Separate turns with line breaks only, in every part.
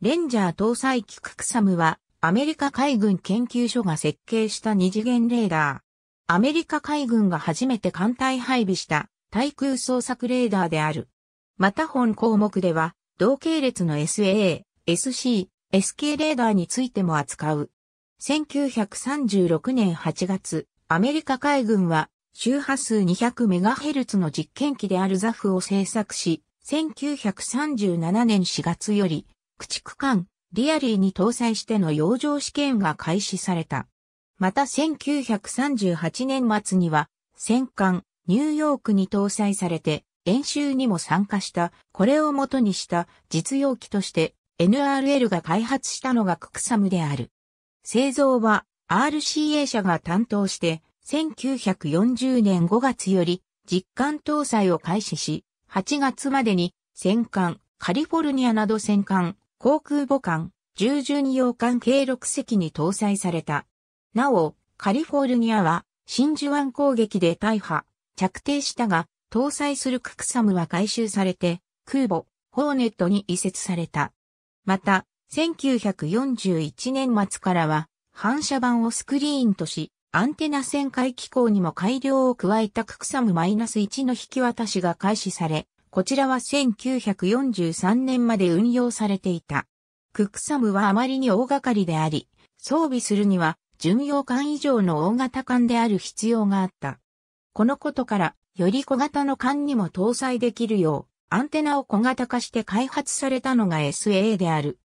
レンジャー搭載機ククサムは、アメリカ海軍研究所が設計した二次元レーダー。アメリカ海軍が初めて艦隊配備した対空捜索レーダーである。また本項目では、同系列の SAA、SC、SK レーダーについても扱う。1936年8月、アメリカ海軍は周波数 200MHz の実験機であるザフを製作し、1937年4月より駆逐艦、リアリーに搭載しての洋上試験が開始された。また1938年末には、戦艦、ニューヨークに搭載されて、演習にも参加した、これを元にした実用機として NRL が開発したのがククサムである。製造は RCA 社が担当して、1940年5月より実艦搭載を開始し、8月までに戦艦、カリフォルニアなど戦艦航空母艦、1 1洋艦計6隻に搭載された。なお、カリフォルニアは真珠湾攻撃で大破、着底したが、搭載するククサムは回収されて、空母、ホーネットに移設された。また、1941年末からは、反射板をスクリーンとし、アンテナ旋回機構にも改良を加えたククサム -1 の引き渡しが開始され、こちらは1943年まで運用されていた。クックサムはあまりに大掛かりであり、装備するには巡洋艦以上の大型艦である必要があった。このことから、より小型の艦にも搭載できるよう、アンテナを小型化して開発されたのが SA である。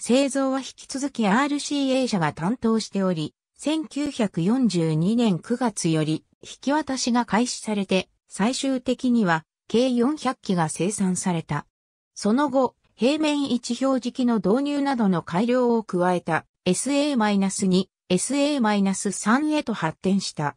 製造は引き続き RCA 社が担当しており、1942年9月より引き渡しが開始されて、最終的には計400機が生産された。その後、平面位置表示機の導入などの改良を加えた SA-2、SA-3 へと発展した。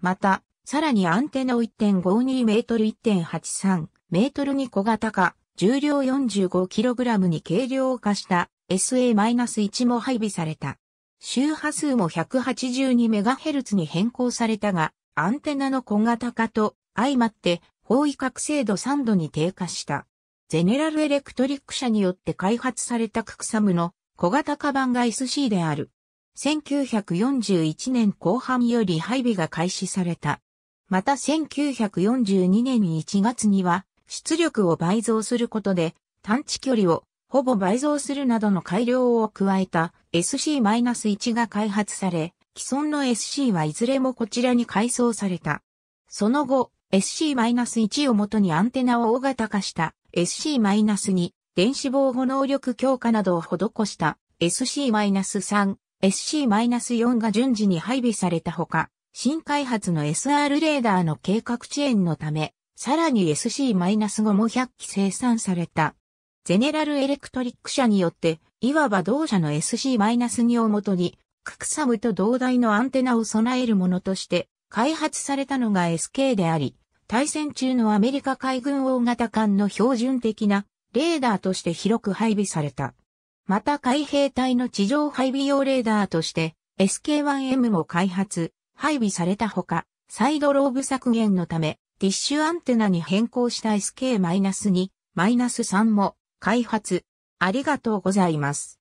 また、さらにアンテナを1.52メートル1.83メートルに小型化、重量4 5ラムに軽量化した SA-1 も配備された。周波数も1 8 2ヘルツに変更されたが、アンテナの小型化と相まって合意覚醒度3度に低下した。ゼネラルエレクトリック社によって開発されたククサムの小型カバンが SC である。1941年後半より配備が開始された。また1942年1月には出力を倍増することで探知距離をほぼ倍増するなどの改良を加えた SC-1 が開発され、既存の SC はいずれもこちらに改装された。その後、SC-1 をもとにアンテナを大型化した SC-2 電子防護能力強化などを施した SC-3、SC-4 が順次に配備されたほか、新開発の SR レーダーの計画遅延のため、さらに SC-5 も100機生産された。ゼネラルエレクトリック社によって、いわば同社の SC-2 をもとに、ククサムと同大のアンテナを備えるものとして、開発されたのが SK であり、対戦中のアメリカ海軍大型艦の標準的なレーダーとして広く配備された。また海兵隊の地上配備用レーダーとして SK-1M も開発、配備されたほか、サイドローブ削減のためティッシュアンテナに変更した SK-2、3も開発。ありがとうございます。